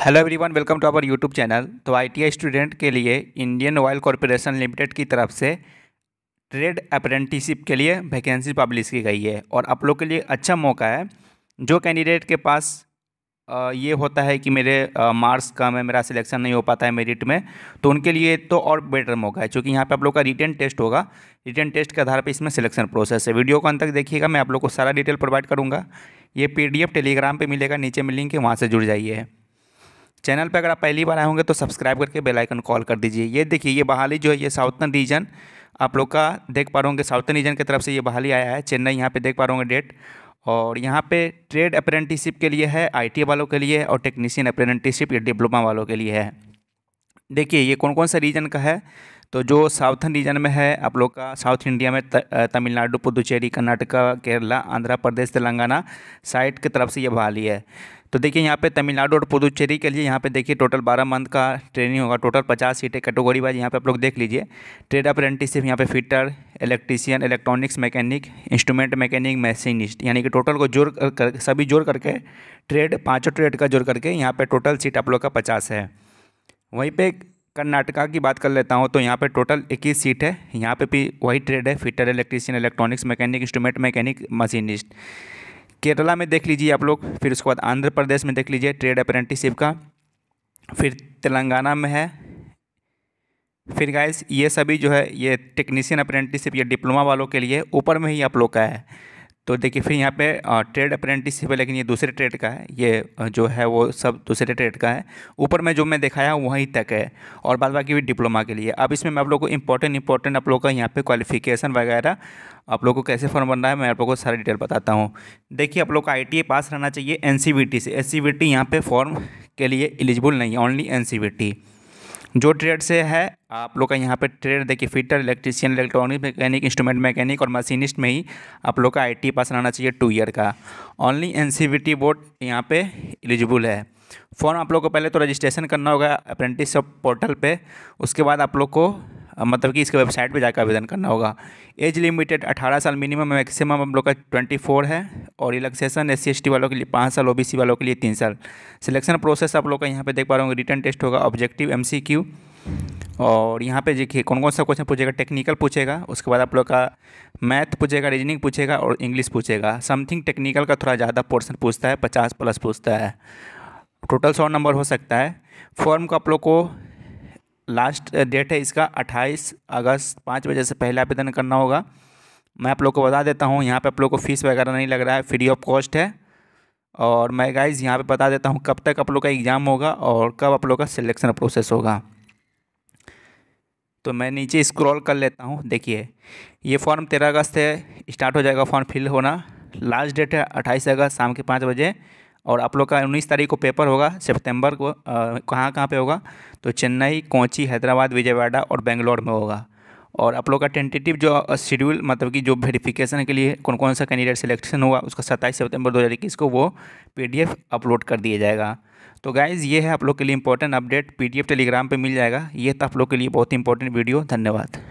hello everyone welcome to our YouTube channel तो ITI student के लिए इंडियन ऑयल कॉरपोरेशन लिमिटेड की तरफ से ट्रेड अप्रेंटिसिप के लिए वैकेंसी पब्लिश की गई है और आप लोग के लिए अच्छा मौका है जो कैंडिडेट के पास ये होता है कि मेरे मार्क्स कम है मेरा सिलेक्शन नहीं हो पाता है मेरिट में तो उनके लिए तो और बेटर मौका है क्योंकि यहाँ पे आप लोग का रिटर्न टेस्ट होगा रिटर्न टेस्ट के आधार पर इसमें सिलेक्शन प्रोसेस है वीडियो को अंत तक देखिएगा मैं आप लोग को सारा डिटेल प्रोवाइड करूँगा ये पीडीएफ टेलीग्राम पर मिलेगा नीचे में लिंक है वहाँ से जुड़ जाइए चैनल पर अगर आप पहली बार आए होंगे तो सब्सक्राइब करके बेल आइकन कॉल कर दीजिए ये देखिए ये बहाली जो है ये साउथन रीजन आप लोग का देख पा रहे होंगे साउथन रीजन की तरफ से ये बहाली आया है चेन्नई यहाँ पे देख पा रहे होंगे डेट और यहाँ पे ट्रेड अप्रेंटिसशिप के लिए है आईटी वालों के लिए और टेक्नीशियन अप्रेंटिसिप या डिप्लोमा वालों के लिए है देखिए ये कौन कौन सा रीजन का है तो जो साउथन रीजन में है आप लोग का साउथ इंडिया में तमिलनाडु पुदुचेरी कर्नाटका केरला आंध्र प्रदेश तेलंगाना साइड की तरफ से ये बहाली है तो देखिए यहाँ पे तमिलनाडु और पुदुचेरी के लिए यहाँ पे देखिए टोटल बारह मंथ का ट्रेनिंग होगा टोटल पचास सीटें कैटेगरी वाइज यहाँ पे आप लोग देख लीजिए ट्रेड अप्रेंटिसिप यहाँ पे fitter electrician electronics mechanic instrument mechanic machinist यानी कि टोटल को जोड़ कर सभी जोड़ करके ट्रेड पाँचों ट्रेड का जोड़ करके यहाँ पर टोटल सीट आप लोग का पचास है वहीं पर कर्नाटका की बात कर लेता हूँ तो यहाँ पर टोटल इक्कीस सीट है यहाँ पर भी वही ट्रेड है fitter electrician electronics mechanic instrument mechanic machinist Kerala में देख लीजिए आप लोग फिर उसके बाद आंध्र प्रदेश में देख लीजिए ट्रेड अप्रेंटिसशिप का फिर तेलंगाना में है फिर गाइस ये सभी जो है ये टेक्नीशियन अप्रेंटिसशिप या डिप्लोमा वालों के लिए ऊपर में ही आप लोग का है तो देखिए फिर यहाँ पे ट्रेड अप्रेंटिसशिप है लेकिन ये दूसरे ट्रेड का है ये जो है वो सब दूसरे ट्रेड का है ऊपर में जो मैं दिखाया वहीं तक है और बाद बाकी भी डिप्लोमा के लिए अब इसमें मैं आप लोग को इंपॉर्टेंट इंपॉर्टेंट आप लोग का यहाँ पे क्वालिफिकेशन वगैरह आप लोग को कैसे फॉर्म बनना है मैं आप लोग को सारी डिटेल बताता हूँ देखिए आप लोग का आई e पास रहना चाहिए एन से एस सी यहाँ पर फॉर्म के लिए एलिजिबल नहीं है ओनली एन सी जो ट्रेड से है आप लोग का यहाँ पे ट्रेड देखिए fitter electrician electronic mechanic instrument mechanic और मशीनिस्ट में ही आप लोग का आईटी पास रहना चाहिए टू ईयर का ओनली एनसीबीटी बोर्ड यहाँ पे एलिजिबल है फॉर्म आप लोग को पहले तो रजिस्ट्रेशन करना होगा अप्रेंटिस पोर्टल पे उसके बाद आप लोग को मतलब कि इसके वेबसाइट पे जाकर आवेदन करना होगा एज लिमिटेड 18 साल मिनिमम मैक्सिमम हम लोग का 24 है और रिलैक्सेशन एस सी वालों के लिए पाँच साल ओबीसी वालों के लिए तीन साल सिलेक्शन प्रोसेस आप लोग का यहाँ पे देख पा रहे होंगे रिटर्न टेस्ट होगा ऑब्जेक्टिव एम और यहाँ पे देखिए कौन कौन सा क्वेश्चन पूछेगा टेक्निकल पूछेगा उसके बाद आप लोग का मैथ पूछेगा रीजनिंग पूछेगा और इंग्लिश पूछेगा समथिंग टेक्निकल का थोड़ा ज़्यादा पोर्सन पूछता है पचास प्लस पूछता है टोटल सौ नंबर हो सकता है फॉर्म को आप लोग को लास्ट डेट uh, है इसका 28 अगस्त पाँच बजे से पहले आवेदन करना होगा मैं आप लोग को बता देता हूँ यहाँ पे आप लोग को फीस वगैरह नहीं लग रहा है फ्री ऑफ कॉस्ट है और मैं गाइज यहाँ पे बता देता हूँ कब तक आप लोग का एग्ज़ाम होगा और कब आप लोग का सिलेक्शन प्रोसेस होगा तो मैं नीचे स्क्रॉल कर लेता हूँ देखिए ये फॉर्म तेरह अगस्त है स्टार्ट हो जाएगा फॉर्म फिल होना लास्ट डेट है अट्ठाईस अगस्त शाम के पाँच बजे और आप लोग का उन्नीस तारीख को पेपर होगा सितंबर को कहाँ कहाँ पे होगा तो चेन्नई कोची हैदराबाद विजयवाड़ा और बेंगलोर में होगा और आप लोग का टेंटेटिव जो शेड्यूल मतलब कि जो वेरिफिकेशन के लिए कौन कौन सा कैंडिडेट सिलेक्शन हुआ उसका सत्ताईस सितंबर 2021 को वो पीडीएफ अपलोड कर दिया जाएगा तो गाइज़ ये है आप लोग के लिए इंपॉर्टेंट अपडेट पी टेलीग्राम पर मिल जाएगा ये तो आप लोग के लिए बहुत ही इंपॉर्टेंट वीडियो धन्यवाद